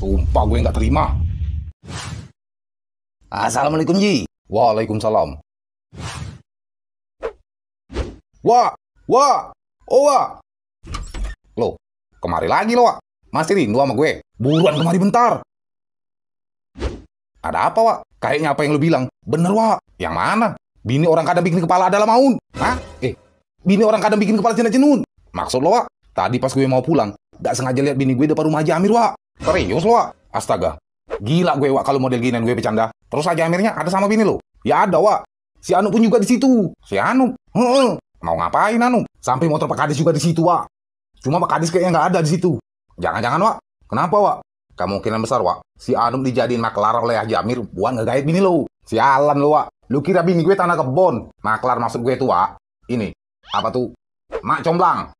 Sumpah gue nggak terima. Assalamualaikum Ji. Waalaikumsalam. Wah, wah, oh wah. lo kemari lagi lo, wa Masih rindu sama gue. Buruan kemari bentar. Ada apa, Wak? Kayaknya apa yang lo bilang. Bener, Wak. Yang mana? Bini orang kadang bikin kepala adalah maun. Hah? Eh, bini orang kadang bikin kepala cina cenun. Maksud lo, Wak? Tadi pas gue mau pulang, gak sengaja lihat bini gue depan rumah aja Amir, Wak. Serius lu, Astaga. Gila gue, Wak, kalau model gini gue bercanda. Terus aja amirnya ada sama bini lo? Ya ada, Wak. Si Anu pun juga di situ. Si Anu. mau ngapain Anu? Sampai motor Pak Kadis juga di situ, Wak. Cuma Pak Kadis kayaknya nggak ada di situ. Jangan-jangan, Wak. Kenapa, Wak? Kemungkinan besar, Wak. Si Anu dijadiin maklar oleh Haji Amir buat ngegait bini Si Alan lo Wak. Lu kira bini gue tanah kebon. Maklar masuk gue tuh, Wak. Ini. Apa tuh? Mak comblang.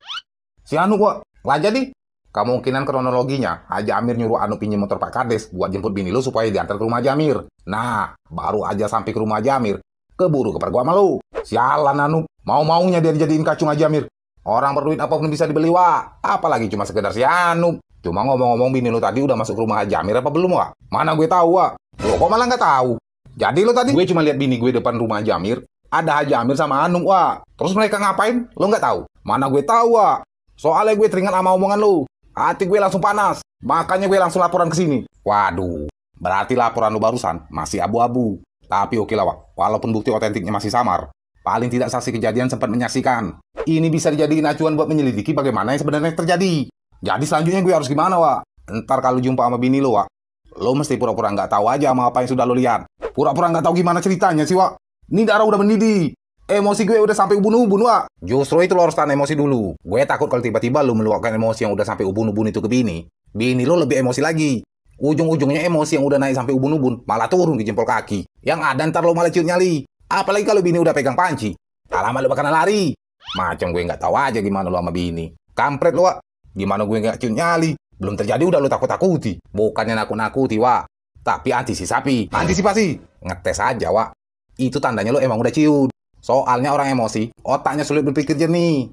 Si Anu, Wak. Lah jadi, Kemungkinan kronologinya, Haji Amir nyuruh Anu pinjam motor Pak Kades buat jemput bini lu supaya diantar ke rumah Jamir. Nah, baru aja sampai ke rumah Jamir, keburu kepergok sama lu. Sialan Anu, mau-maunya dia dijadiin kacung Haji Amir. Orang berduit apapun bisa dibeli, wa. Apalagi cuma sekedar si Anu. Cuma ngomong-ngomong bini lu tadi udah masuk rumah Haji Amir apa belum, wa? Mana gue tahu, wa? Lo kok malah nggak tahu? Jadi lo tadi? Gue cuma lihat bini gue depan rumah Haji Amir. Ada Haji Amir sama Anu wa. Terus mereka ngapain? Lo nggak tahu? Mana gue tahu, wa? Soalnya gue teringat sama omongan lu. Hati gue langsung panas. Makanya gue langsung laporan ke sini. Waduh, berarti laporan lu barusan masih abu-abu. Tapi oke lah, Walaupun bukti otentiknya masih samar, paling tidak saksi kejadian sempat menyaksikan. Ini bisa dijadikan acuan buat menyelidiki bagaimana yang sebenarnya terjadi. Jadi selanjutnya gue harus gimana, Wak? Ntar kalau jumpa sama bini lo, Wak. Lo mesti pura-pura nggak -pura tahu aja sama apa yang sudah lo lihat. Pura-pura nggak -pura tahu gimana ceritanya sih, Wak. Ini darah udah mendidih emosi gue udah sampai ubun-ubun wa. Justru itu lo harus tahan emosi dulu. Gue takut kalau tiba-tiba lo meluapkan emosi yang udah sampai ubun-ubun itu ke bini. Bini lo lebih emosi lagi. Ujung-ujungnya emosi yang udah naik sampai ubun-ubun malah turun ke jempol kaki. Yang ada ntar lo malah ciut nyali. Apalagi kalau bini udah pegang panci. Tak lama lo bakal lari. Macam gue nggak tahu aja gimana lo sama bini. Kampret lo, wa. Gimana gue nggak ciut nyali? Belum terjadi udah lo takut-takuti. Bukannya nakut-nakuti, wa. Tapi antisipasi. Antisipasi. Ngetes aja, wa. Itu tandanya lo emang udah ciut. Soalnya orang emosi, otaknya sulit berpikir jernih.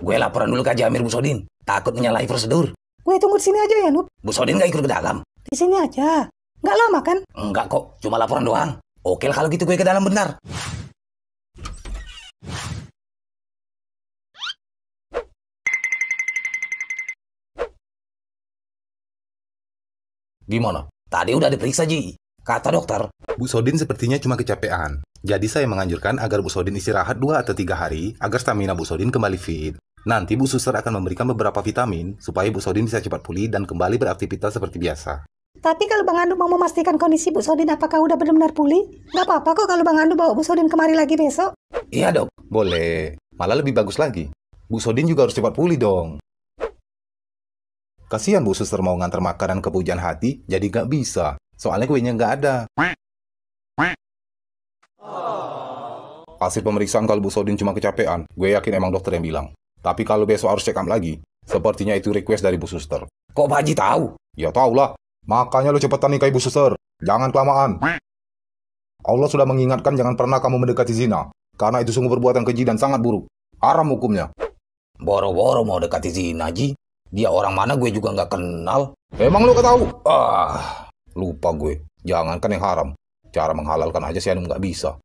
Gue laporan dulu ke Haji Amir Busodin, takut menyalahi prosedur. Gue tunggu di sini aja ya, Nut. Busodin nggak ikut ke dalam. Di sini aja. Nggak lama kan? Nggak kok, cuma laporan doang. Oke lah kalau gitu gue ke dalam benar. Gimana? Tadi udah diperiksa, Ji. Kata dokter, Bu Sodin sepertinya cuma kecapean. Jadi saya menganjurkan agar Bu Sodin istirahat dua atau tiga hari agar stamina Bu Sodin kembali fit. Nanti Bu Suster akan memberikan beberapa vitamin supaya Bu Sodin bisa cepat pulih dan kembali beraktivitas seperti biasa. Tapi kalau Bang Andu mau memastikan kondisi Bu Sodin apakah udah benar-benar pulih, Gak apa-apa kok kalau Bang Andu bawa Bu Sodin kemari lagi besok. Iya dok, boleh. Malah lebih bagus lagi. Bu Sodin juga harus cepat pulih dong. Kasihan Bu Suster mau ngantar makanan ke pujian hati, jadi gak bisa. Soalnya kuenya nggak ada. Hasil pemeriksaan kalau Bu Sodin cuma kecapean, gue yakin emang dokter yang bilang. Tapi kalau besok harus check up lagi, sepertinya itu request dari Bu Suster. Kok Pak Haji tahu? Ya tau lah. Makanya lu cepetan nikahi Bu Suster. Jangan kelamaan. Allah sudah mengingatkan jangan pernah kamu mendekati zina. Karena itu sungguh perbuatan keji dan sangat buruk. Haram hukumnya. Boro-boro mau dekati zina, Ji. Dia orang mana gue juga nggak kenal. Emang lu ketahu? Ah... Lupa gue. Jangankan yang haram. Cara menghalalkan aja si Anum nggak bisa.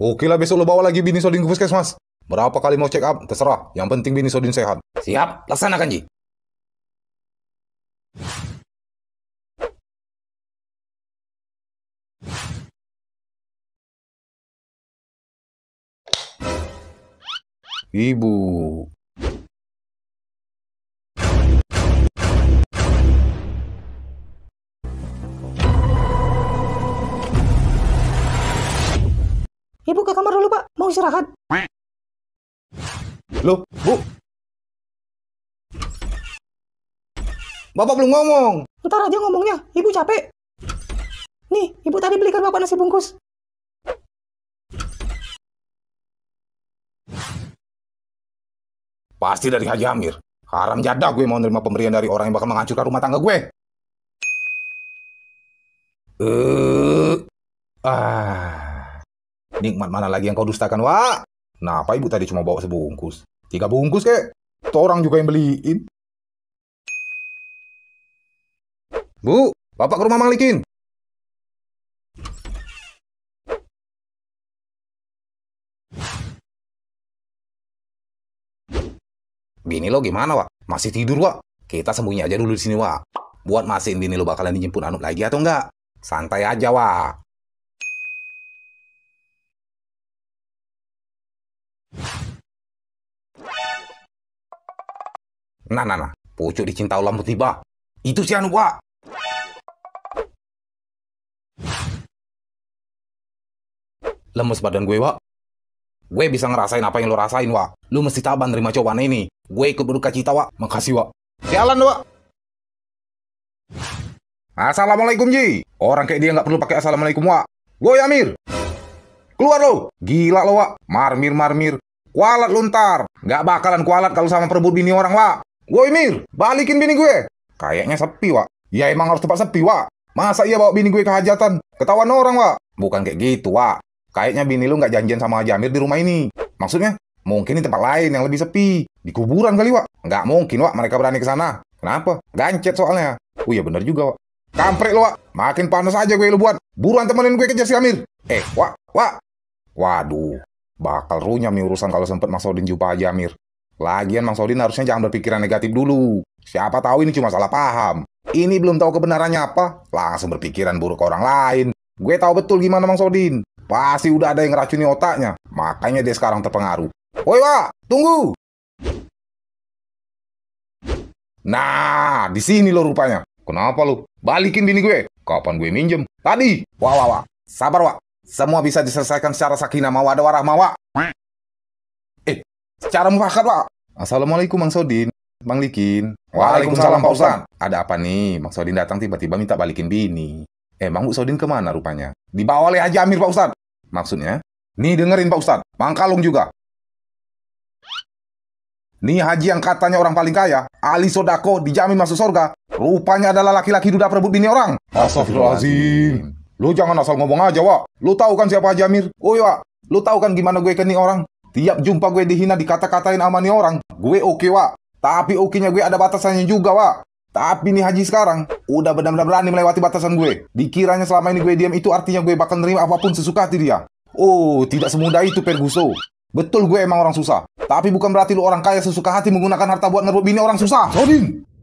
Oke lah besok lo bawa lagi bini Sodin ke puskesmas. Berapa kali mau check up, terserah. Yang penting bini Sodin sehat. Siap, laksanakan Ji. Ibu, Loh, Bu. Bapak belum ngomong. Ntar aja ngomongnya, Ibu capek. Nih, Ibu tadi belikan Bapak nasi bungkus. Pasti dari Haji Amir. Haram jadah gue mau nerima pemberian dari orang yang bakal menghancurkan rumah tangga gue. Eh. Uh, ah nikmat mana lagi yang kau dustakan, Wak? Nah, apa ibu tadi cuma bawa sebungkus? Tiga bungkus kek? Itu orang juga yang beliin. Bu, bapak ke rumah Malikin. Bini lo gimana, Wak? Masih tidur, Wak? Kita sembunyi aja dulu di sini, Wak. Buat masin bini lo bakalan dijemput Anut lagi atau enggak? Santai aja, Wak. Nah, nah, nah. Pucuk dicinta ulang tiba. Itu si anu, Pak. Lemes badan gue, Wak. Gue bisa ngerasain apa yang lo rasain, Wak. Lo mesti taban terima cobaan ini. Gue ikut berduka cita, Wak. Makasih, Wak. Jalan, Wak. Assalamualaikum, Ji. Orang kayak dia nggak perlu pakai Assalamualaikum, Wak. Gue Amir. Ya, Keluar lo. Gila lo, Wak. Marmir, marmir. Kualat luntar. Nggak bakalan kualat kalau sama perebut bini orang, Wak. Woi Mir, balikin bini gue. Kayaknya sepi, Wak. Ya emang harus tempat sepi, Wak. Masa iya bawa bini gue ke hajatan? Ketahuan orang, Wak. Bukan kayak gitu, Wak. Kayaknya bini lu nggak janjian sama Jamir di rumah ini. Maksudnya, mungkin di tempat lain yang lebih sepi. Di kuburan kali, Wak. Nggak mungkin, Wak, mereka berani ke sana. Kenapa? Gancet soalnya. Oh iya bener juga, Wak. Kampret lo, Wak. Makin panas aja gue lu buat. Buruan temenin gue kejar si Amir. Eh, Wak, Wak. Waduh, bakal runyam nih urusan kalau sempet masuk jumpa aja Amir. Lagian Mang Sodin harusnya jangan berpikiran negatif dulu. Siapa tahu ini cuma salah paham. Ini belum tahu kebenarannya apa, langsung berpikiran buruk orang lain. Gue tahu betul gimana Mang Sodin. Pasti udah ada yang ngeracuni otaknya. Makanya dia sekarang terpengaruh. Woi, Pak, tunggu. Nah, di sini lo rupanya. Kenapa lo? Balikin bini gue. Kapan gue minjem? Tadi. Wah, wah, wah. Sabar, Wak. Semua bisa diselesaikan secara sakinah mawadah warah Wak. Secara mufakat, Pak. Assalamualaikum, bang Sodin. Bang Likin. Waalaikumsalam, Pak Ustaz. Ada apa nih? bang Sodin datang tiba-tiba minta balikin bini. Emang eh, Bu Sodin kemana rupanya? Dibawa oleh Haji Amir, Pak Ustaz. Maksudnya? Nih dengerin, Pak Ustaz. bang Kalung juga. Nih haji yang katanya orang paling kaya, Ali Sodako dijamin masuk surga. Rupanya adalah laki-laki duda perebut bini orang. Astagfirullahaladzim. Lu jangan asal ngomong aja, Wak. Lu tahu kan siapa Haji Amir? Oh, iya, Wak. Lu tahu kan gimana gue keni orang? Tiap jumpa gue dihina dikata-katain sama nih orang, gue oke okay, wa. Tapi oke-nya gue ada batasannya juga wak. Tapi nih Haji sekarang udah benar-benar berani melewati batasan gue. Dikiranya selama ini gue diam itu artinya gue bakal nerima apapun sesuka hati dia. Oh, tidak semudah itu Perguso. Betul gue emang orang susah. Tapi bukan berarti lu orang kaya sesuka hati menggunakan harta buat ngerebut bini orang susah. Sodin!